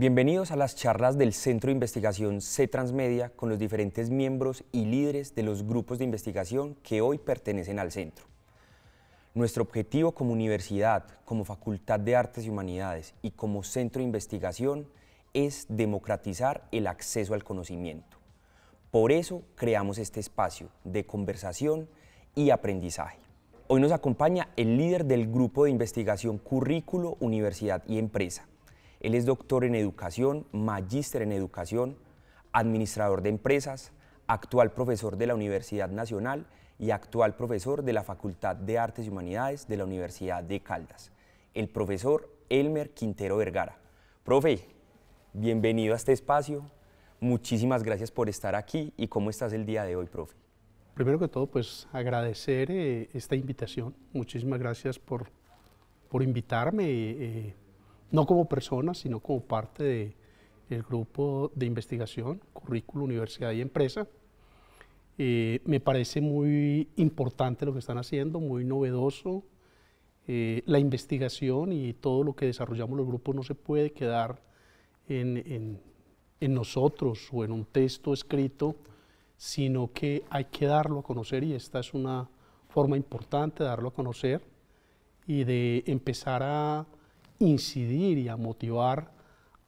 Bienvenidos a las charlas del Centro de Investigación C Transmedia con los diferentes miembros y líderes de los grupos de investigación que hoy pertenecen al centro. Nuestro objetivo como universidad, como Facultad de Artes y Humanidades y como centro de investigación es democratizar el acceso al conocimiento. Por eso creamos este espacio de conversación y aprendizaje. Hoy nos acompaña el líder del grupo de investigación Currículo, Universidad y Empresa, él es doctor en educación, magíster en educación, administrador de empresas, actual profesor de la Universidad Nacional y actual profesor de la Facultad de Artes y Humanidades de la Universidad de Caldas, el profesor Elmer Quintero Vergara. Profe, bienvenido a este espacio. Muchísimas gracias por estar aquí y cómo estás el día de hoy, profe. Primero que todo, pues agradecer eh, esta invitación. Muchísimas gracias por, invitarme. Eh, no como persona, sino como parte del de grupo de investigación, currículo, universidad y empresa. Eh, me parece muy importante lo que están haciendo, muy novedoso. Eh, la investigación y todo lo que desarrollamos los grupos no se puede quedar en, en nosotros o en un texto escrito, sino que hay que darlo a conocer y esta es una forma importante de darlo a conocer y de empezar a incidir y a motivar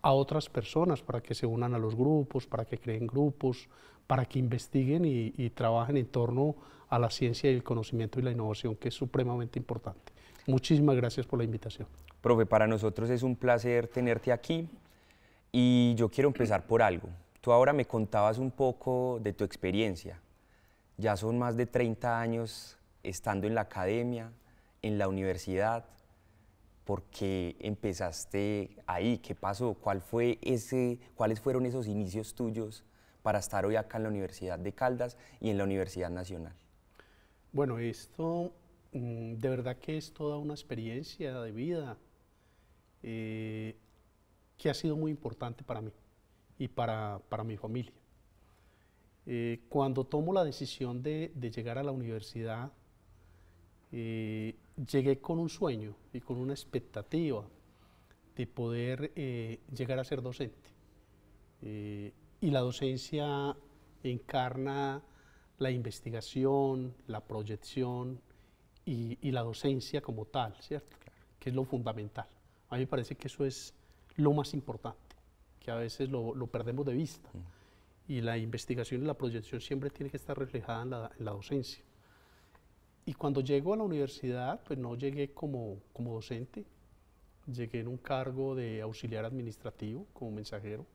a otras personas para que se unan a los grupos, para que creen grupos, para que investiguen y, trabajen en torno a la ciencia y el conocimiento y la innovación, que es supremamente importante. Muchísimas gracias por la invitación. Profe, para nosotros es un placer tenerte aquí y yo quiero empezar por algo. Tú ahora me contabas un poco de tu experiencia. Ya son más de 30 años estando en la academia, en la universidad, ¿Por qué empezaste ahí? ¿Qué pasó? ¿Cuál fue ese, ¿Cuáles fueron esos inicios tuyos para estar hoy acá en la Universidad de Caldas y en la Universidad Nacional? Bueno, esto, mm, de verdad que es toda una experiencia de vida eh, que ha sido muy importante para mí y para, para mi familia. Eh, cuando tomo la decisión de, de llegar a la universidad, eh, llegué con un sueño y con una expectativa de poder eh, llegar a ser docente. Eh, y la docencia encarna la investigación, la proyección y, la docencia como tal, ¿cierto? Que es lo fundamental. A mí me parece que eso es lo más importante, que a veces lo, perdemos de vista. Mm. Y la investigación y la proyección siempre tiene que estar reflejada en la docencia. Y cuando llego a la universidad, pues no llegué como, como docente, llegué en un cargo de auxiliar administrativo, como mensajero.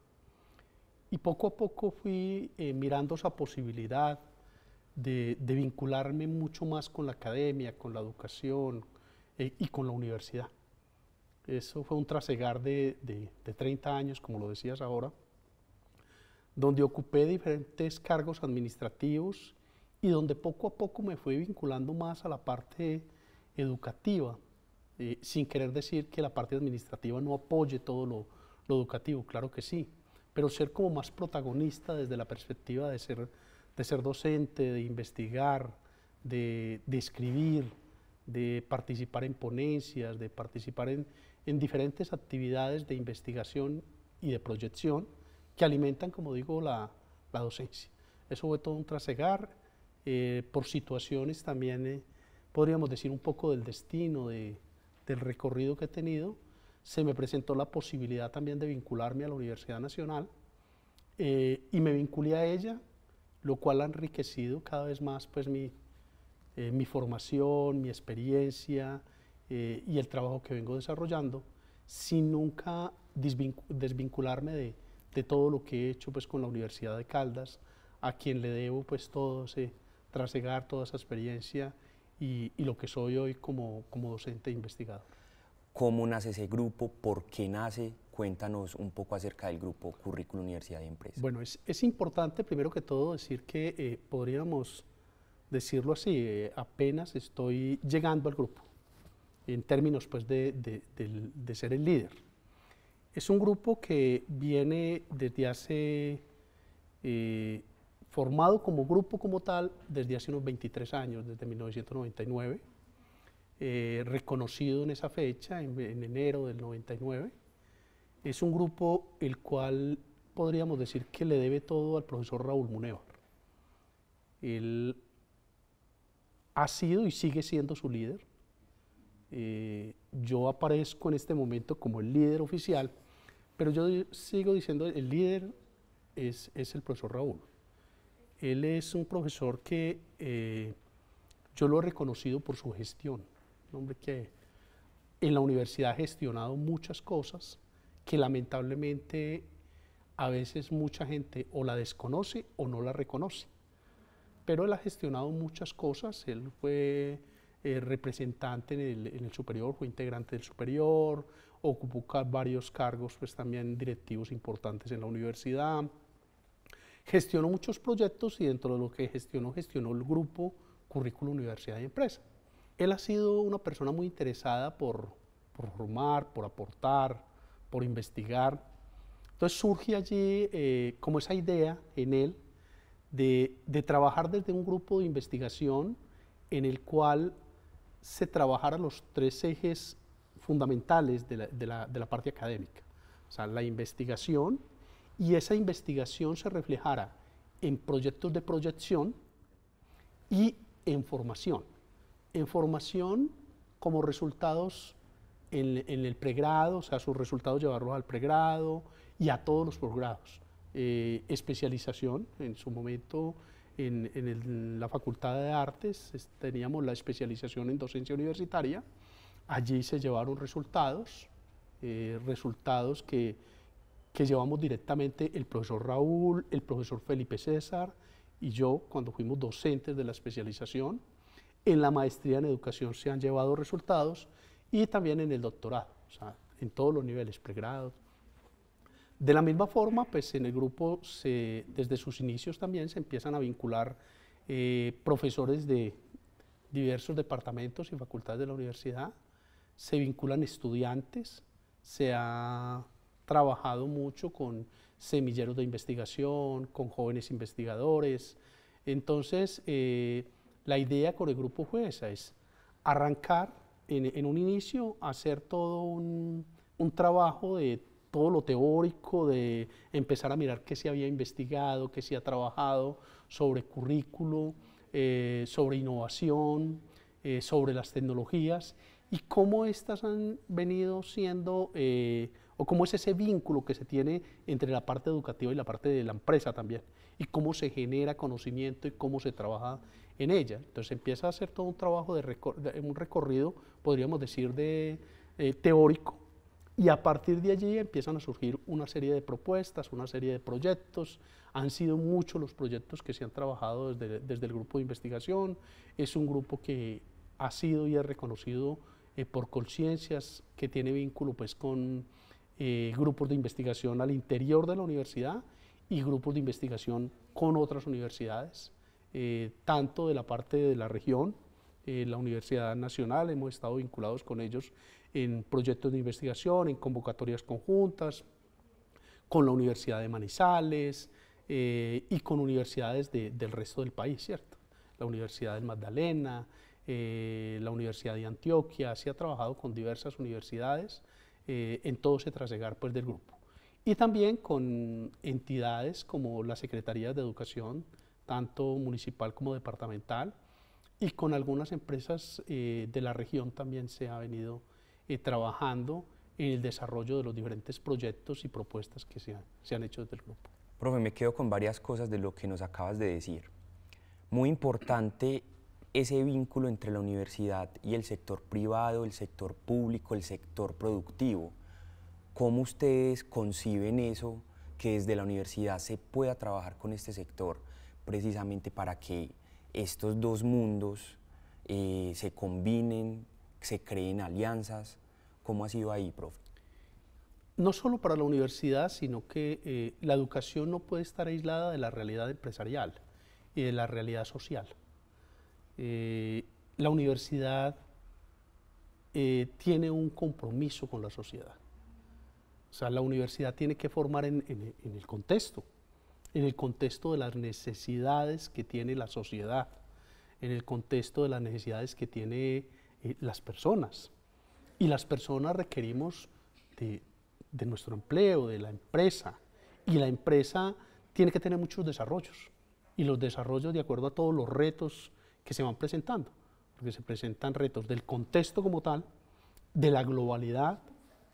Y poco a poco fui eh, mirando esa posibilidad de, vincularme mucho más con la academia, con la educación eh, y con la universidad. Eso fue un trasegar de, de, de 30 años, como lo decías ahora, donde ocupé diferentes cargos administrativos y donde poco a poco me fui vinculando más a la parte educativa, eh, sin querer decir que la parte administrativa no apoye todo lo, educativo, claro que sí, pero ser como más protagonista desde la perspectiva de ser, de ser docente, de investigar, de, escribir, de participar en ponencias, de participar en, en diferentes actividades de investigación y de proyección que alimentan, como digo, la, la docencia. Eso fue todo un trasegar eh, por situaciones también, eh, podríamos decir un poco del destino, del recorrido que he tenido, se me presentó la posibilidad también de vincularme a la Universidad Nacional eh, y me vinculé a ella, lo cual ha enriquecido cada vez más pues, mi, mi formación, mi experiencia y el trabajo que vengo desarrollando, sin nunca desvincularme de, todo lo que he hecho pues, con la Universidad de Caldas, a quien le debo pues, todo ese llegar toda esa experiencia y, lo que soy hoy como, como docente e investigador. ¿Cómo nace ese grupo? ¿Por qué nace? Cuéntanos un poco acerca del grupo Currículo Universidad y Empresa. Bueno, es, es importante primero que todo decir que eh, podríamos decirlo así, eh, apenas estoy llegando al grupo, en términos pues de, de, ser el líder. Es un grupo que viene desde hace eh, formado como grupo como tal desde hace unos 23 años, desde 1999, eh, reconocido en esa fecha, en, enero del 99. Es un grupo el cual podríamos decir que le debe todo al profesor Raúl Munevar. Él ha sido y sigue siendo su líder. Eh, yo aparezco en este momento como el líder oficial, pero yo sigo diciendo el líder es, es el profesor Raúl. Él es un profesor que eh, yo lo he reconocido por su gestión, un hombre que en la universidad ha gestionado muchas cosas que lamentablemente a veces mucha gente o la desconoce o no la reconoce. Pero él ha gestionado muchas cosas, él fue eh, representante en el, en el, superior, fue integrante del superior, ocupó varios cargos pues también directivos importantes en la universidad, gestionó muchos proyectos y dentro de lo que gestionó, gestionó el grupo Currículo Universidad y Empresa. Él ha sido una persona muy interesada por, formar, por aportar, por investigar. Entonces surge allí eh, como esa idea en él de, trabajar desde un grupo de investigación en el cual se trabajara los tres ejes fundamentales de la, de la parte académica. O sea, la investigación, y esa investigación se reflejara en proyectos de proyección y en formación. En formación como resultados en, el pregrado, o sea, sus resultados llevarlos al pregrado y a todos los posgrados. Eh, especialización, en su momento en, la Facultad de Artes teníamos la especialización en docencia universitaria, allí se llevaron resultados, eh, resultados que que llevamos directamente el profesor Raúl, el profesor Felipe César y yo cuando fuimos docentes de la especialización. En la maestría en educación se han llevado resultados y también en el doctorado, o sea, en todos los niveles, pregrados. De la misma forma, pues en el grupo se, desde sus inicios también se empiezan a vincular eh, profesores de diversos departamentos y facultades de la universidad, se vinculan estudiantes, se ha trabajado mucho con semilleros de investigación, con jóvenes investigadores. Entonces, eh, la idea con el grupo fue es arrancar en, un inicio, hacer todo un, trabajo de todo lo teórico, de empezar a mirar qué se había investigado, qué se ha trabajado sobre currículo, eh, sobre innovación, eh, sobre las tecnologías y cómo estas han venido siendo o cómo es ese vínculo que se tiene entre la parte educativa y la parte de la empresa también, y cómo se genera conocimiento y cómo se trabaja en ella. Entonces empieza a hacer todo un trabajo de, un recorrido, podríamos decir, de, eh, teórico, y a partir de allí empiezan a surgir una serie de propuestas, una serie de proyectos. Han sido muchos los proyectos que se han trabajado desde, desde el grupo de investigación. Es un grupo que ha sido y es reconocido eh, por conciencias, que tiene vínculo pues con eh, grupos de investigación al interior de la universidad y grupos de investigación con otras universidades, eh, tanto de la parte de la región, eh, la Universidad Nacional, hemos estado vinculados con ellos en proyectos de investigación, en convocatorias conjuntas, con la Universidad de Manizales y con universidades del resto del país, ¿cierto? La Universidad de Magdalena, la Universidad de Antioquia, se ha trabajado con diversas universidades eh, en todo ese trasegar pues, del grupo. Y también con entidades como la Secretaría de Educación, tanto municipal como departamental, y con algunas empresas eh, de la región también se ha venido eh, trabajando en el desarrollo de los diferentes proyectos y propuestas que se han, se han hecho desde el grupo. Profe, me quedo con varias cosas de lo que nos acabas de decir. Muy importante ese vínculo entre la universidad y el sector privado, el sector público, el sector productivo. ¿Cómo ustedes conciben eso, que desde la universidad se pueda trabajar con este sector, precisamente para que estos dos mundos eh, se combinen, se creen alianzas? ¿Cómo ha sido ahí, profe? No solo para la universidad, sino que eh, la educación no puede estar aislada de la realidad empresarial y de la realidad social. Eh, la universidad eh, tiene un compromiso con la sociedad. O sea, la universidad tiene que formar en, el contexto, en el contexto de las necesidades que tiene la sociedad, en el contexto de las necesidades que tiene eh, las personas. Y las personas requerimos de nuestro empleo, de la empresa. Y la empresa tiene que tener muchos desarrollos. Y los desarrollos de acuerdo a todos los retos que se van presentando, porque se presentan retos del contexto como tal, de la globalidad,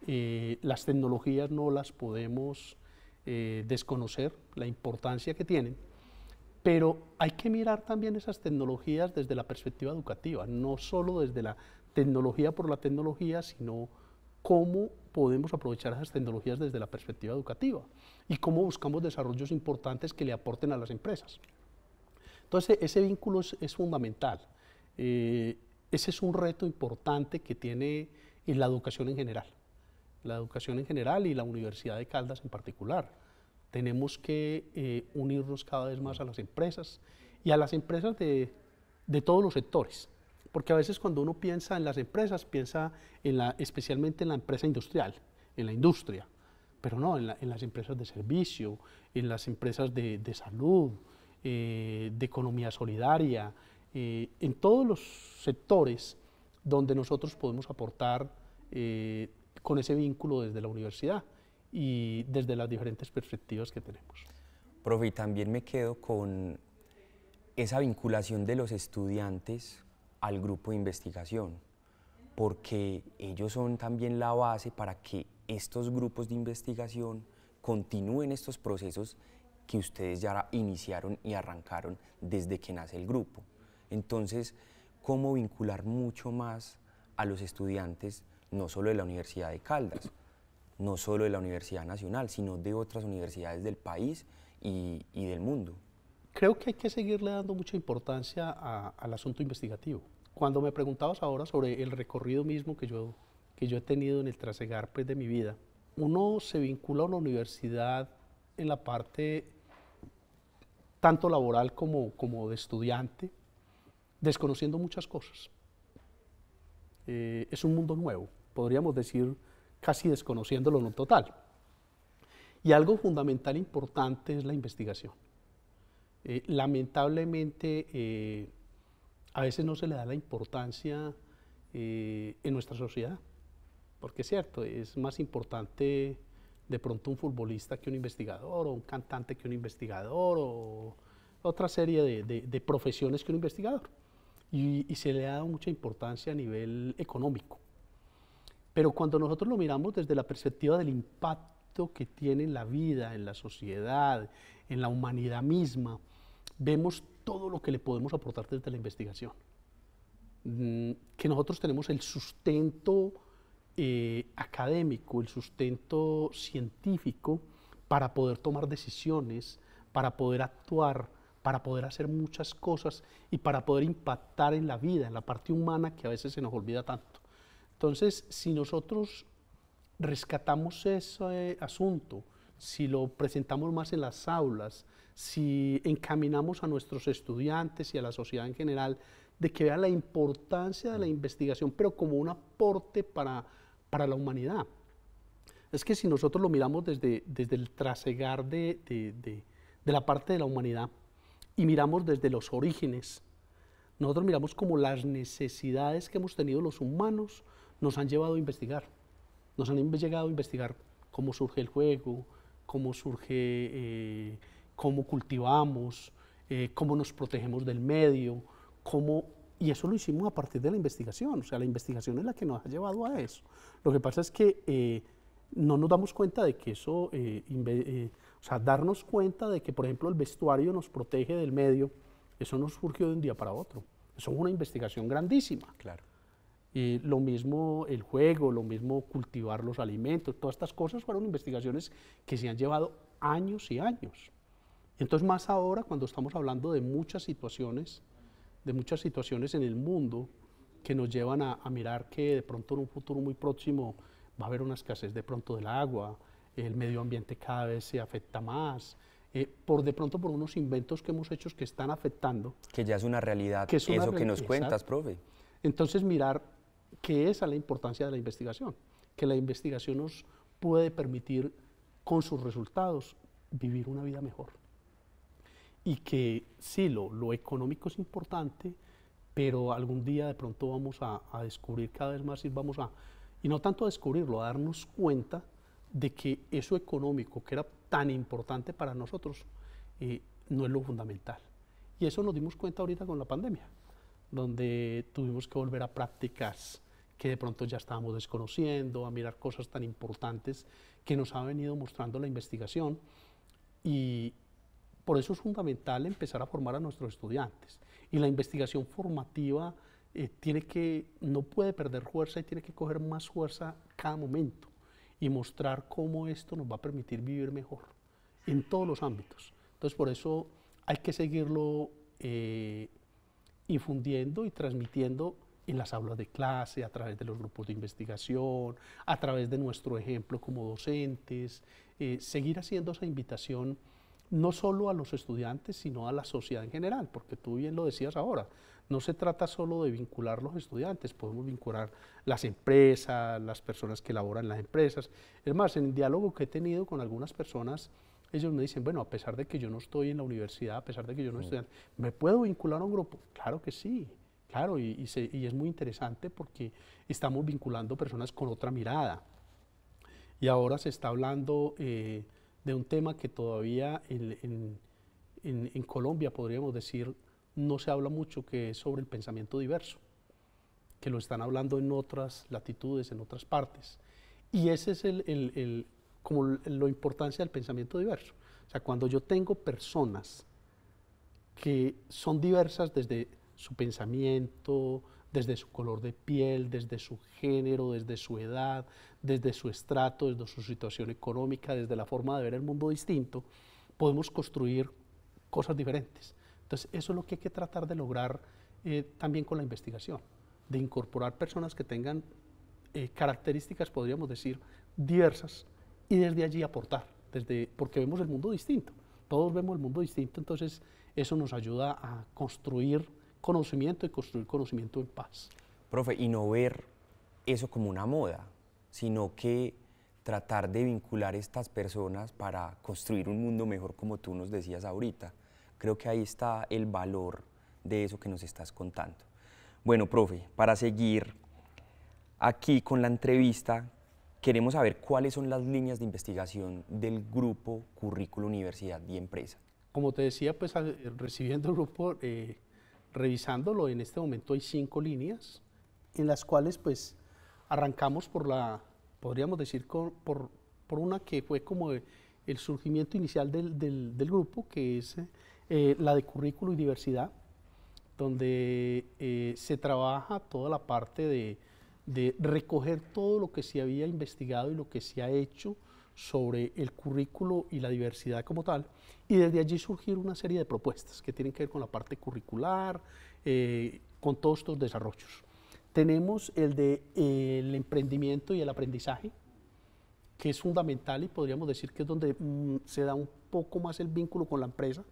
eh, las tecnologías no las podemos eh, desconocer, la importancia que tienen, pero hay que mirar también esas tecnologías desde la perspectiva educativa, no solo desde la tecnología por la tecnología, sino cómo podemos aprovechar esas tecnologías desde la perspectiva educativa y cómo buscamos desarrollos importantes que le aporten a las empresas. Entonces, ese vínculo es, fundamental. Eh, ese es un reto importante que tiene la educación en general, la educación en general y la Universidad de Caldas en particular. Tenemos que eh, unirnos cada vez más a las empresas y a las empresas de, todos los sectores, porque a veces cuando uno piensa en las empresas, piensa en la, especialmente en la empresa industrial, en la industria, pero no, en, las empresas de servicio, en las empresas de, de salud, eh, de economía solidaria, eh, en todos los sectores donde nosotros podemos aportar eh, con ese vínculo desde la universidad y desde las diferentes perspectivas que tenemos. Profe, también me quedo con esa vinculación de los estudiantes al grupo de investigación, porque ellos son también la base para que estos grupos de investigación continúen estos procesos que ustedes ya iniciaron y arrancaron desde que nace el grupo. Entonces, ¿cómo vincular mucho más a los estudiantes, no solo de la Universidad de Caldas, no solo de la Universidad Nacional, sino de otras universidades del país y, del mundo? Creo que hay que seguirle dando mucha importancia al asunto investigativo. Cuando me preguntabas ahora sobre el recorrido mismo que yo, que yo he tenido en el trasegar pues, de mi vida, uno se vincula a una universidad en la parte tanto laboral como, de estudiante, desconociendo muchas cosas. Eh, es un mundo nuevo, podríamos decir casi desconociéndolo en un total. Y algo fundamental importante es la investigación. Eh, lamentablemente, eh, a veces no se le da la importancia en nuestra sociedad, porque es cierto, es más importante de pronto un futbolista que un investigador, o un cantante que un investigador, o otra serie de, profesiones que un investigador. Y, se le ha dado mucha importancia a nivel económico. Pero cuando nosotros lo miramos desde la perspectiva del impacto que tiene en la vida, en la sociedad, en la humanidad misma, vemos todo lo que le podemos aportar desde la investigación. Mm, que nosotros tenemos el sustento eh, académico, el sustento científico para poder tomar decisiones, para poder actuar, para poder hacer muchas cosas y para poder impactar en la vida, en la parte humana que a veces se nos olvida tanto. Entonces, si nosotros rescatamos ese asunto, si lo presentamos más en las aulas, si encaminamos a nuestros estudiantes y a la sociedad en general, de que vean la importancia de la investigación, pero como un aporte para para la humanidad. Es que si nosotros lo miramos desde, desde el trasegar de, de, de, la parte de la humanidad y miramos desde los orígenes, nosotros miramos como las necesidades que hemos tenido los humanos nos han llevado a investigar, nos han llegado a investigar cómo surge el juego, cómo surge, eh, cómo cultivamos, eh, cómo nos protegemos del medio, cómo y eso lo hicimos a partir de la investigación, o sea, la investigación es la que nos ha llevado a eso. Lo que pasa es que eh, no nos damos cuenta de que eso, eh, eh, o sea, darnos cuenta de que, por ejemplo, el vestuario nos protege del medio, eso nos surgió de un día para otro. Eso es una investigación grandísima. Claro. Y lo mismo el juego, lo mismo cultivar los alimentos, todas estas cosas fueron investigaciones que se han llevado años y años. Entonces, más ahora, cuando estamos hablando de muchas situaciones de muchas situaciones en el mundo que nos llevan a, mirar que de pronto en un futuro muy próximo va a haber una escasez de pronto del agua, el medio ambiente cada vez se afecta más, eh, por de pronto por unos inventos que hemos hecho que están afectando. Que ya es una realidad, que es eso que nos cuentas, profe. Entonces mirar que esa es la importancia de la investigación, que la investigación nos puede permitir con sus resultados vivir una vida mejor y que sí, lo, lo económico es importante, pero algún día de pronto vamos a, descubrir cada vez más y vamos a, y no tanto a descubrirlo, a darnos cuenta de que eso económico que era tan importante para nosotros eh, no es lo fundamental. Y eso nos dimos cuenta ahorita con la pandemia, donde tuvimos que volver a prácticas que de pronto ya estábamos desconociendo, a mirar cosas tan importantes que nos ha venido mostrando la investigación y, por eso es fundamental empezar a formar a nuestros estudiantes. Y la investigación formativa eh, tiene que, no puede perder fuerza y tiene que coger más fuerza cada momento y mostrar cómo esto nos va a permitir vivir mejor en todos los ámbitos. Entonces, por eso hay que seguirlo eh, infundiendo y transmitiendo en las aulas de clase, a través de los grupos de investigación, a través de nuestro ejemplo como docentes, eh, seguir haciendo esa invitación no solo a los estudiantes, sino a la sociedad en general, porque tú bien lo decías ahora, no se trata solo de vincular los estudiantes, podemos vincular las empresas, las personas que laboran en las empresas. Es más, en el diálogo que he tenido con algunas personas, ellos me dicen, bueno, a pesar de que yo no estoy en la universidad, a pesar de que yo no mm. estoy, ¿me puedo vincular a un grupo? Claro que sí, claro, y, es muy interesante porque estamos vinculando personas con otra mirada. Y ahora se está hablando... Eh, de un tema que todavía en, Colombia, podríamos decir, no se habla mucho, que es sobre el pensamiento diverso, que lo están hablando en otras latitudes, en otras partes. Y ese es como la importancia del pensamiento diverso. O sea, cuando yo tengo personas que son diversas desde su pensamiento, desde su color de piel, desde su género, desde su edad, desde su estrato, desde su situación económica, desde la forma de ver el mundo distinto, podemos construir cosas diferentes. Entonces, eso es lo que hay que tratar de lograr eh, también con la investigación, de incorporar personas que tengan eh, características, podríamos decir, diversas y desde allí aportar, desde, porque vemos el mundo distinto, todos vemos el mundo distinto, entonces eso nos ayuda a construir conocimiento y construir conocimiento en paz. Profe, y no ver eso como una moda, sino que tratar de vincular estas personas para construir un mundo mejor, como tú nos decías ahorita. Creo que ahí está el valor de eso que nos estás contando. Bueno, profe, para seguir aquí con la entrevista, queremos saber cuáles son las líneas de investigación del grupo Currículo Universidad y Empresa. Como te decía, pues eh, recibiendo el grupo... Eh, revisándolo, en este momento hay cinco líneas en las cuales pues arrancamos por la, podríamos decir, por, una que fue como el surgimiento inicial del, grupo, que es eh, eh, la de currículo y diversidad, donde eh, se trabaja toda la parte de recoger todo lo que se había investigado y lo que se ha hecho sobre el currículo y la diversidad como tal, y desde allí surgir una serie de propuestas que tienen que ver con la parte curricular, eh, con todos estos desarrollos. Tenemos el de el emprendimiento y el aprendizaje, que es fundamental y podríamos decir que es donde mm, se da un poco más el vínculo con la empresa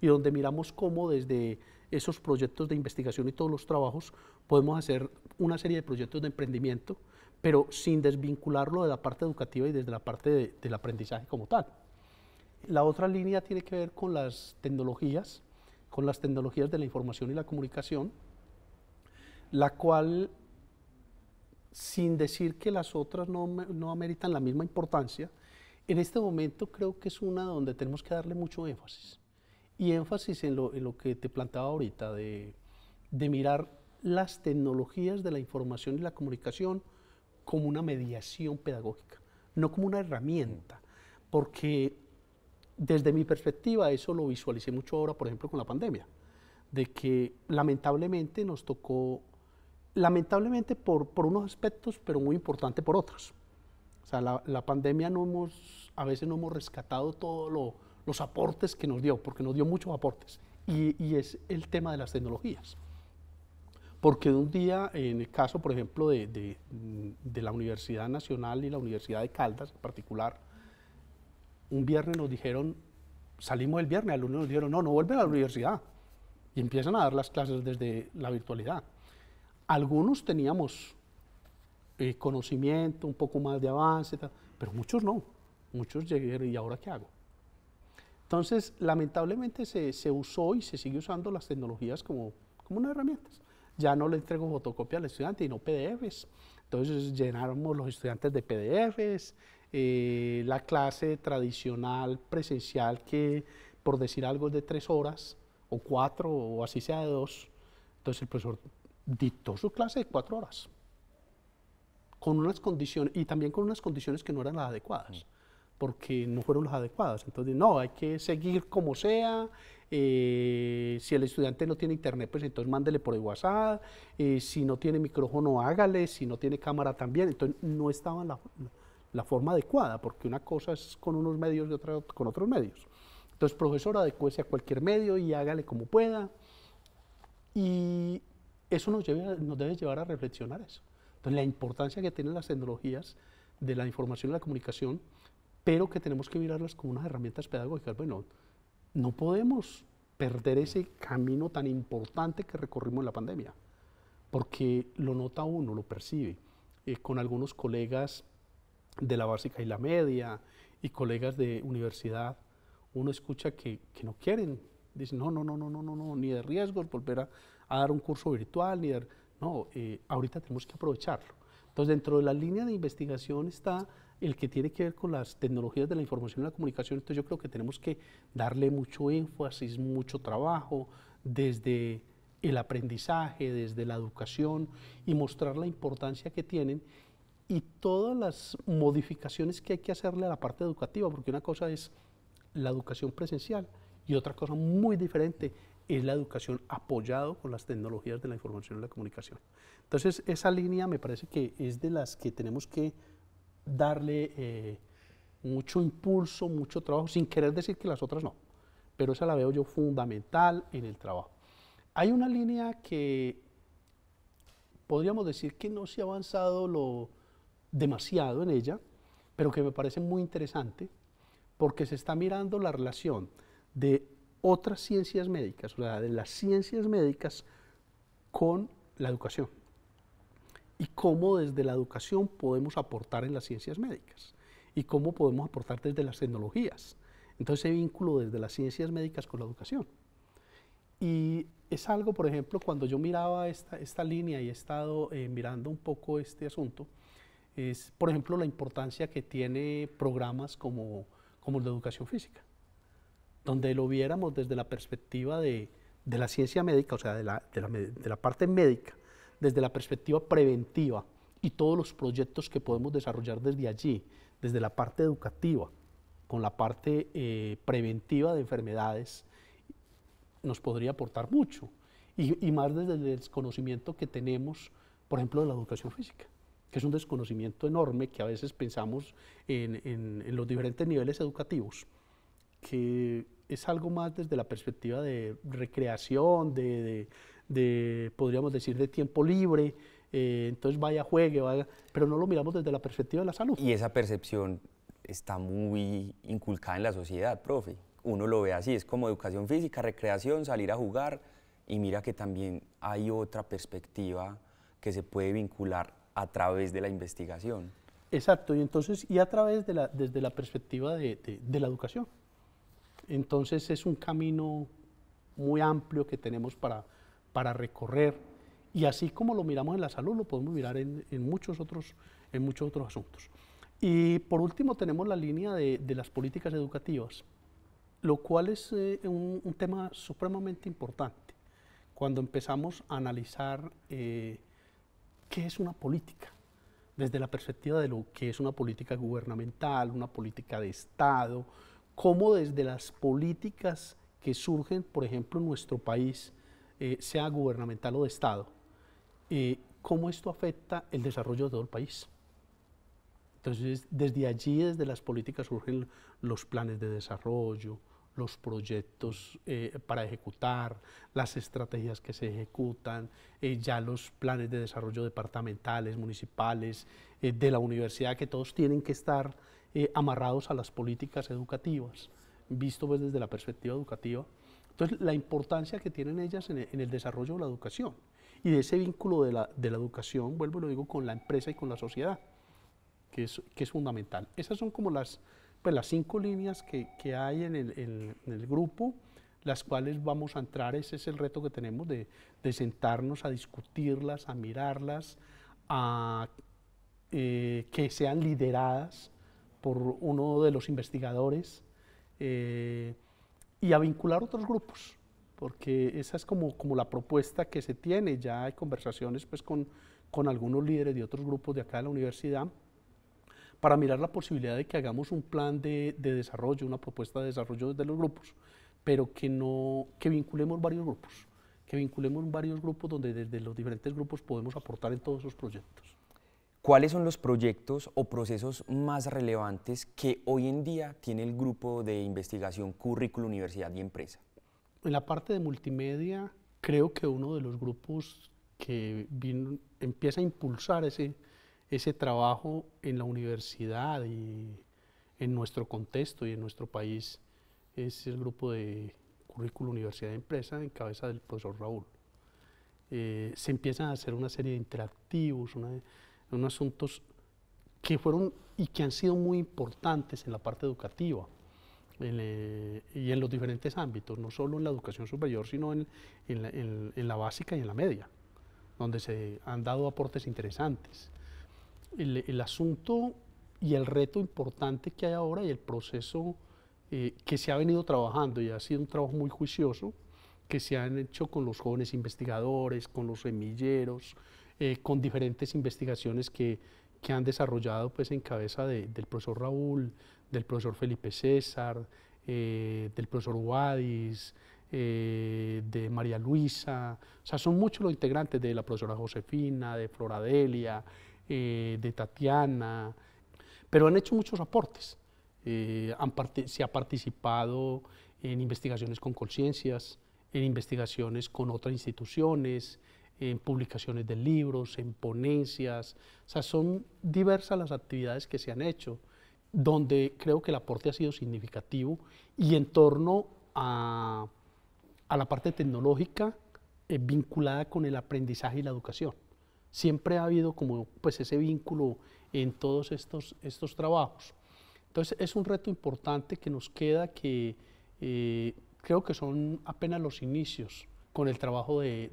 y donde miramos cómo desde esos proyectos de investigación y todos los trabajos, podemos hacer una serie de proyectos de emprendimiento, pero sin desvincularlo de la parte educativa y desde la parte del aprendizaje como tal. La otra línea tiene que ver con las tecnologías, con las tecnologías de la información y la comunicación, la cual, sin decir que las otras no, no ameritan la misma importancia, en este momento creo que es una donde tenemos que darle mucho énfasis. Y énfasis en lo, en lo que te planteaba ahorita, de, de mirar las tecnologías de la información y la comunicación como una mediación pedagógica, no como una herramienta, porque desde mi perspectiva eso lo visualicé mucho ahora, por ejemplo, con la pandemia, de que lamentablemente nos tocó, lamentablemente por, por unos aspectos, pero muy importante por otros. O sea, la, la pandemia no hemos, a veces no hemos rescatado todo lo, los aportes que nos dio, porque nos dio muchos aportes, y, es el tema de las tecnologías. Porque un día, en el caso, por ejemplo, de, la Universidad Nacional y la Universidad de Caldas en particular, un viernes nos dijeron, salimos el viernes, al nos dijeron, no, no vuelven a la universidad. Y empiezan a dar las clases desde la virtualidad. Algunos teníamos eh, conocimiento, un poco más de avance, pero muchos no. Muchos llegaron, ¿y ahora qué hago? Entonces, lamentablemente se, usó y se sigue usando las tecnologías como, como unas herramientas. Ya no le entrego fotocopia al estudiante y no PDFs. Entonces llenamos los estudiantes de PDFs, eh, la clase tradicional presencial que por decir algo es de tres horas o cuatro o así sea de dos. Entonces el profesor dictó su clase de cuatro horas con unas condiciones y también con unas condiciones que no eran las adecuadas porque no fueron las adecuadas. Entonces, no, hay que seguir como sea. Eh, si el estudiante no tiene internet, pues entonces mándele por el WhatsApp. Eh, si no tiene micrófono, hágale. Si no tiene cámara, también. Entonces, no estaba la, la forma adecuada, porque una cosa es con unos medios y otra con otros medios. Entonces, profesor, adecuese a cualquier medio y hágale como pueda. Y eso nos, nos debe llevar a reflexionar eso. Entonces, la importancia que tienen las tecnologías de la información y la comunicación pero que tenemos que mirarlas como unas herramientas pedagógicas. Bueno, no podemos perder ese camino tan importante que recorrimos en la pandemia, porque lo nota uno, lo percibe. Eh, con algunos colegas de la básica y la media y colegas de universidad, uno escucha que, que no quieren, dicen, no, no, no, no, no, no, no, ni de riesgos volver a, dar un curso virtual, ni de, no, eh, ahorita tenemos que aprovecharlo. Entonces, dentro de la línea de investigación está el que tiene que ver con las tecnologías de la información y la comunicación, entonces yo creo que tenemos que darle mucho énfasis, mucho trabajo desde el aprendizaje, desde la educación y mostrar la importancia que tienen y todas las modificaciones que hay que hacerle a la parte educativa, porque una cosa es la educación presencial y otra cosa muy diferente es la educación apoyado con las tecnologías de la información y la comunicación. Entonces, esa línea me parece que es de las que tenemos que darle eh, mucho impulso, mucho trabajo, sin querer decir que las otras no, pero esa la veo yo fundamental en el trabajo. Hay una línea que podríamos decir que no se ha avanzado lo demasiado en ella, pero que me parece muy interesante porque se está mirando la relación de otras ciencias médicas, o de las ciencias médicas con la educación y cómo desde la educación podemos aportar en las ciencias médicas y cómo podemos aportar desde las tecnologías. Entonces, ese vínculo desde las ciencias médicas con la educación. Y es algo, por ejemplo, cuando yo miraba esta, línea y he estado eh, mirando un poco este asunto, es, por ejemplo, la importancia que tiene programas como, como el de educación física, donde lo viéramos desde la perspectiva de, la ciencia médica, o sea, de la parte médica, desde la perspectiva preventiva y todos los proyectos que podemos desarrollar desde allí, desde la parte educativa, con la parte eh, preventiva de enfermedades, nos podría aportar mucho. Y, más desde el desconocimiento que tenemos, por ejemplo, de la educación física, que es un desconocimiento enorme que a veces pensamos en, los diferentes niveles educativos, que es algo más desde la perspectiva de recreación, de de, podríamos decir, de tiempo libre, eh, entonces vaya, juegue, vaya, pero no lo miramos desde la perspectiva de la salud. Y esa percepción está muy inculcada en la sociedad, profe. Uno lo ve así, es como educación física, recreación, salir a jugar, y mira que también hay otra perspectiva que se puede vincular a través de la investigación. Exacto, y entonces, y a través de la, desde la perspectiva de, de la educación. Entonces es un camino muy amplio que tenemos para, para recorrer. Y así como lo miramos en la salud, lo podemos mirar en, muchos, otros, en muchos otros asuntos. Y por último tenemos la línea de, las políticas educativas, lo cual es eh, un, tema supremamente importante cuando empezamos a analizar eh, qué es una política, desde la perspectiva de lo que es una política gubernamental, una política de Estado, cómo desde las políticas que surgen, por ejemplo, en nuestro país, eh, sea gubernamental o de Estado, eh, cómo esto afecta el desarrollo de todo el país. Entonces, desde allí, desde las políticas, surgen los planes de desarrollo, los proyectos eh, para ejecutar, las estrategias que se ejecutan, ya los planes de desarrollo departamentales, municipales, de la universidad, que todos tienen que estar amarrados a las políticas educativas. Visto pues, desde la perspectiva educativa, entonces, la importancia que tienen ellas e, en el, desarrollo de la educación y de ese vínculo de la, educación, vuelvo y lo digo, con la empresa y con la sociedad, que es, fundamental. Esas son como las, pues, las cinco líneas que, hay en el, el grupo las cuales vamos a entrar, ese es el reto que tenemos de, sentarnos a discutirlas, a mirarlas, a eh, que sean lideradas por uno de los investigadores, eh, y a vincular otros grupos, porque esa es como, como la propuesta que se tiene. Ya hay conversaciones pues, con, con algunos líderes de otros grupos de acá de la universidad para mirar la posibilidad de que hagamos un plan de, desarrollo, una propuesta de desarrollo desde los grupos, pero que, no, que vinculemos varios grupos, que vinculemos varios grupos donde desde los diferentes grupos podemos aportar en todos esos proyectos. ¿Cuáles son los proyectos o procesos más relevantes que hoy en día tiene el grupo de investigación Currículo Universidad y Empresa? En la parte de multimedia, creo que uno de los grupos que empieza a impulsar ese, ese trabajo en la universidad y en nuestro contexto y en nuestro país es el grupo de Currículo Universidad y Empresa en cabeza del profesor Raúl. Eh, se empiezan a hacer una serie de interactivos, una, son asuntos que fueron y que han sido muy importantes en la parte educativa eh, y en los diferentes ámbitos, no solo en la educación superior, sino en, la, básica y en la media, donde se han dado aportes interesantes. El, asunto y el reto importante que hay ahora y el proceso eh, que se ha venido trabajando y ha sido un trabajo muy juicioso, que se han hecho con los jóvenes investigadores, con los semilleros, eh, con diferentes investigaciones que, que, han desarrollado pues, en cabeza del profesor Raúl, del profesor Felipe César, eh, del profesor Wadis, eh, de María Luisa, o sea, son muchos los integrantes de la profesora Josefina, de Floradelia, de Tatiana, pero han hecho muchos aportes. Han se ha participado en investigaciones con conciencias, en investigaciones con otras instituciones, en publicaciones de libros, en ponencias, o sea, son diversas las actividades que se han hecho, donde creo que el aporte ha sido significativo y en torno a, a la parte tecnológica eh, vinculada con el aprendizaje y la educación. Siempre ha habido como pues ese vínculo en todos estos, estos trabajos. Entonces es un reto importante que nos queda que eh, creo que son apenas los inicios con el trabajo del,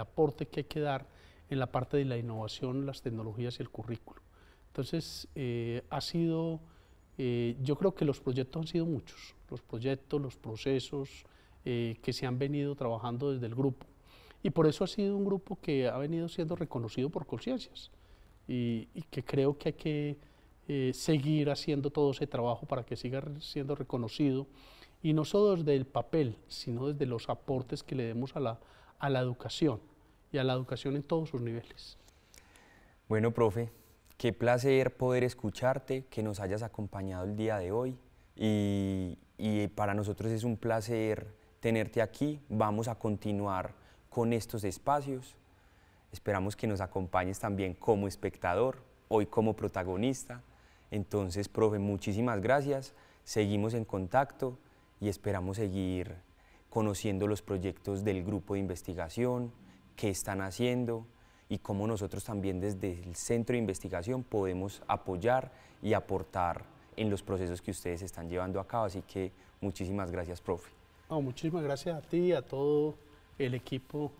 aporte que hay que dar en la parte de la innovación, las tecnologías y el currículo. Entonces, eh, ha sido, eh, yo creo que los proyectos han sido muchos, los proyectos, los procesos eh, que se han venido trabajando desde el grupo. Y por eso ha sido un grupo que ha venido siendo reconocido por conciencias y, y, que creo que hay que seguir haciendo todo ese trabajo para que siga siendo reconocido y no solo desde el papel, sino desde los aportes que le demos a la, educación y a la educación en todos sus niveles. Bueno, profe, qué placer poder escucharte, que nos hayas acompañado el día de hoy y, y para nosotros es un placer tenerte aquí. Vamos a continuar con estos espacios. Esperamos que nos acompañes también como espectador, hoy como protagonista. Entonces, profe, muchísimas gracias. Seguimos en contacto y esperamos seguir conociendo los proyectos del grupo de investigación, qué están haciendo y cómo nosotros también desde el centro de investigación podemos apoyar y aportar en los procesos que ustedes están llevando a cabo. Así que muchísimas gracias, profe. muchísimas gracias a ti, y a todo el equipo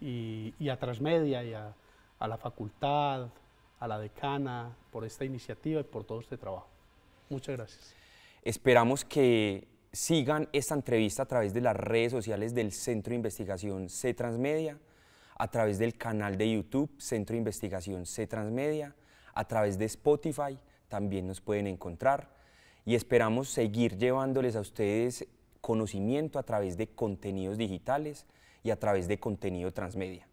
y, a Transmedia y a, a la facultad, a la decana por esta iniciativa y por todo este trabajo. Muchas gracias. Esperamos que sigan esta entrevista a través de las redes sociales del Centro de Investigación C Transmedia, a través del canal de YouTube Centro de Investigación C Transmedia, a través de Spotify también nos pueden encontrar y esperamos seguir llevándoles a ustedes conocimiento a través de contenidos digitales y a través de contenido transmedia.